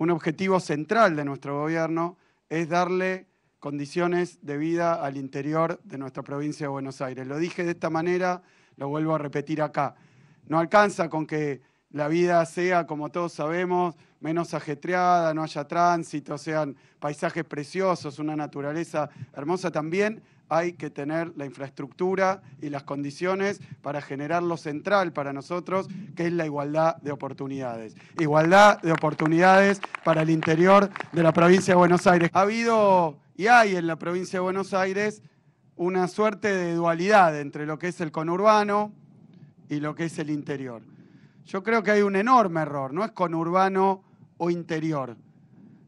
un objetivo central de nuestro gobierno es darle condiciones de vida al interior de nuestra provincia de Buenos Aires. Lo dije de esta manera, lo vuelvo a repetir acá. No alcanza con que la vida sea, como todos sabemos, menos ajetreada, no haya tránsito, sean paisajes preciosos, una naturaleza hermosa también, hay que tener la infraestructura y las condiciones para generar lo central para nosotros, que es la igualdad de oportunidades. Igualdad de oportunidades para el interior de la provincia de Buenos Aires. Ha habido y hay en la provincia de Buenos Aires una suerte de dualidad entre lo que es el conurbano y lo que es el interior. Yo creo que hay un enorme error, no es con urbano o interior,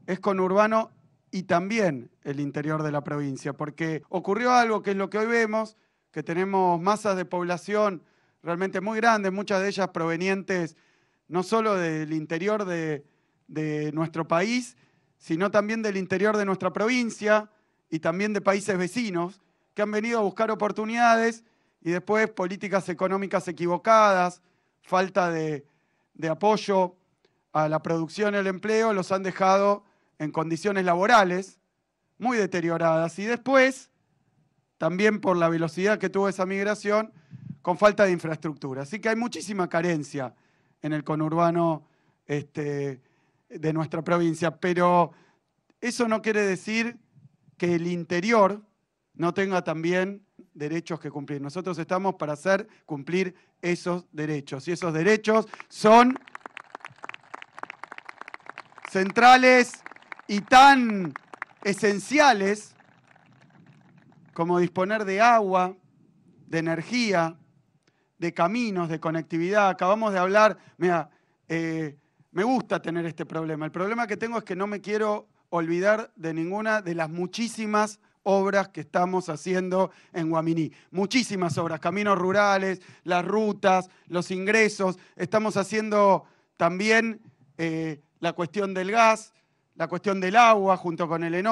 es con urbano y también el interior de la provincia, porque ocurrió algo que es lo que hoy vemos, que tenemos masas de población realmente muy grandes, muchas de ellas provenientes no solo del interior de nuestro país, sino también del interior de nuestra provincia y también de países vecinos que han venido a buscar oportunidades y después políticas económicas equivocadas, falta de, apoyo a la producción y el empleo los han dejado en condiciones laborales muy deterioradas y después, también por la velocidad que tuvo esa migración, con falta de infraestructura. Así que hay muchísima carencia en el conurbano este, de nuestra provincia, pero eso no quiere decir que el interior no tenga también derechos que cumplir. Nosotros estamos para hacer cumplir esos derechos. Y esos derechos son centrales y tan esenciales como disponer de agua, de energía, de caminos, de conectividad. Acabamos de hablar, mira, eh, me gusta tener este problema. El problema que tengo es que no me quiero olvidar de ninguna de las muchísimas obras que estamos haciendo en Guaminí. Muchísimas obras, caminos rurales, las rutas, los ingresos. Estamos haciendo también eh, la cuestión del gas, la cuestión del agua junto con el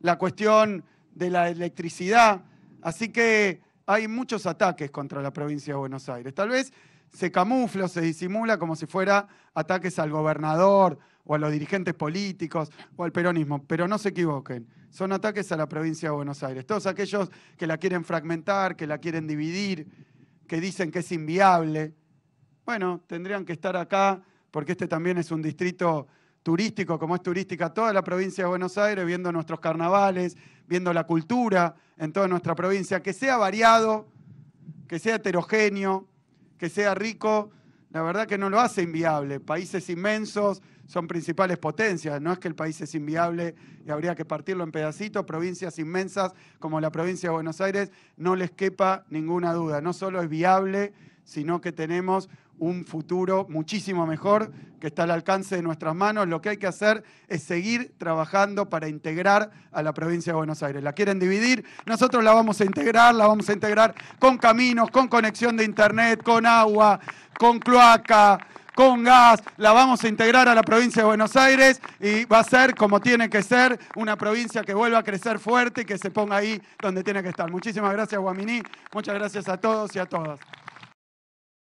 la cuestión de la electricidad. Así que hay muchos ataques contra la provincia de Buenos Aires. Tal vez se camufla, se disimula como si fuera ataques al gobernador o a los dirigentes políticos o al peronismo, pero no se equivoquen, son ataques a la provincia de Buenos Aires. Todos aquellos que la quieren fragmentar, que la quieren dividir, que dicen que es inviable, bueno, tendrían que estar acá porque este también es un distrito turístico, como es turística toda la provincia de Buenos Aires, viendo nuestros carnavales, viendo la cultura, en toda nuestra provincia, que sea variado, que sea heterogéneo, que sea rico, la verdad que no lo hace inviable. Países inmensos son principales potencias, no es que el país es inviable y habría que partirlo en pedacitos, provincias inmensas como la provincia de Buenos Aires, no les quepa ninguna duda, no solo es viable, sino que tenemos un futuro muchísimo mejor que está al alcance de nuestras manos. Lo que hay que hacer es seguir trabajando para integrar a la provincia de Buenos Aires. La quieren dividir, nosotros la vamos a integrar, la vamos a integrar con caminos, con conexión de internet, con agua, con cloaca, con gas, la vamos a integrar a la provincia de Buenos Aires y va a ser como tiene que ser, una provincia que vuelva a crecer fuerte y que se ponga ahí donde tiene que estar. Muchísimas gracias, Guaminí. Muchas gracias a todos y a todas.